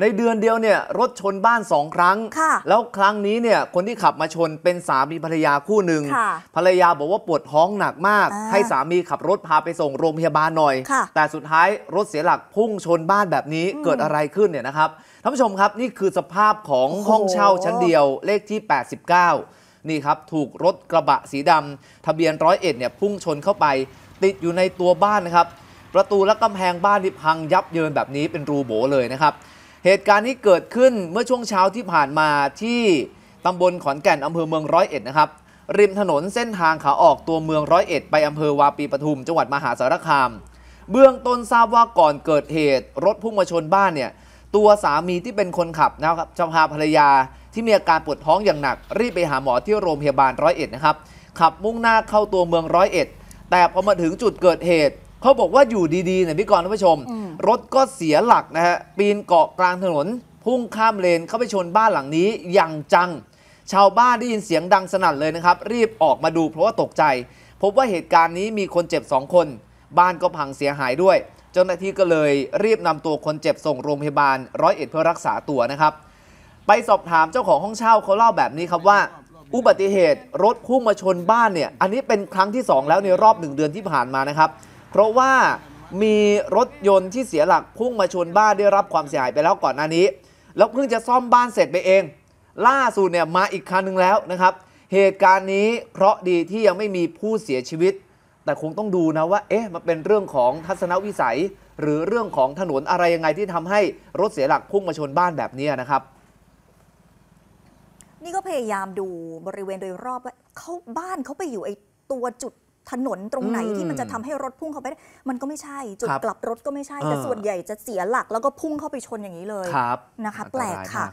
ในเดือนเดียวเนี่ยรถชนบ้านสองครั้ง แล้วครั้งนี้เนี่ยคนที่ขับมาชนเป็นสามีภรรยาคู่หนึ่ง ภรรยาบอกว่าปวดท้องหนักมาก ให้สามีขับรถพาไปส่งโรงพยาบาลหน่อย แต่สุดท้ายรถเสียหลักพุ่งชนบ้านแบบนี้เกิดอะไรขึ้นเนี่ยนะครับ ท่านผู้ชมครับนี่คือสภาพของห้องเช่าชั้นเดียวเลขที่ 89 นี่ครับถูกรถกระบะสีดำทะเบียนร้อยเอ็ดเนี่ยพุ่งชนเข้าไป ติดอยู่ในตัวบ้านนะครับ ประตูและกำแพงบ้านนี่พังยับเยินแบบนี้เป็นรูโบเลยนะครับเหตุการณ์นี้เกิดขึ้นเมื่อช่วงเช้าที่ผ่านมาที่ตำบลขอนแก่นอำเภอเมืองร้อยเอ็ดนะครับ ริมถนนเส้นทางขาออกตัวเมืองร้อยเอ็ดไปอำเภอวาปีปทุมจังหวัดมหาสารคาม เบื้องต้นทราบว่าก่อนเกิดเหตุ รถพุ่งมาชนบ้านเนี่ย ตัวสามีที่เป็นคนขับนะครับจะพาภรรยาที่มีอาการปวดท้องอย่างหนัก รีบไปหาหมอที่โรงพยาบาลร้อยเอ็ดนะครับขับมุ่งหน้าเข้าตัวเมืองร้อยเอ็ดแต่พอมาถึงจุดเกิดเหตุเขาบอกว่าอยู่ดีๆเนี่ยพี่กรณ์ท่านผู้ชม รถก็เสียหลักนะฮะปีนเกาะกลางถนนพุ่งข้ามเลนเข้าไปชนบ้านหลังนี้ อย่างจัง ชาวบ้านได้ยินเสียงดังสนั่นเลยนะครับ รีบออกมาดูเพราะว่าตกใจ พบว่าเหตุการณ์นี้มีคนเจ็บ2คน บ้านก็พังเสียหายด้วย เจ้าหน้าที่ก็เลยรีบนำตัวคนเจ็บส่งโรงพยาบาลร้อยเอ็ดเพื่อรักษาตัวนะครับ ไปสอบถามเจ้าของห้องเช่าเขาเล่าแบบนี้ครับว่า อุบัติเหตุรถพุ่งมาชนบ้านเนี่ย อันนี้เป็นครั้งที่ 2 แล้วในรอบหนึ่งเดือนที่ผ่านมานะครับเพราะว่ามีรถยนต์ที่เสียหลักพุ่งมาชนบ้านได้รับความเสียหายไปแล้วก่อนหน้านี้ แล้วเพิ่งจะซ่อมบ้านเสร็จไปเอง ล่าสุดเนี่ยมาอีกคันหนึ่งแล้วนะครับ เหตุการณ์นี้เพราะดีที่ยังไม่มีผู้เสียชีวิต แต่คงต้องดูนะว่า เอ๊ะมันเป็นเรื่องของทัศนวิสัยหรือเรื่องของถนนอะไรยังไงที่ทำให้รถเสียหลักพุ่งมาชนบ้านแบบนี้นะครับ นี่ก็พยายามดูบริเวณโดยรอบว่าเขาบ้านเขาไปอยู่ไอ้ตัวจุดถนนตรงไหนที่มันจะทำให้รถพุ่งเข้าไป มันก็ไม่ใช่ จุดกลับรถก็ไม่ใช่ แต่ส่วนใหญ่จะเสียหลักแล้วก็พุ่งเข้าไปชนอย่างนี้เลยนะคะ แปลกค่ะ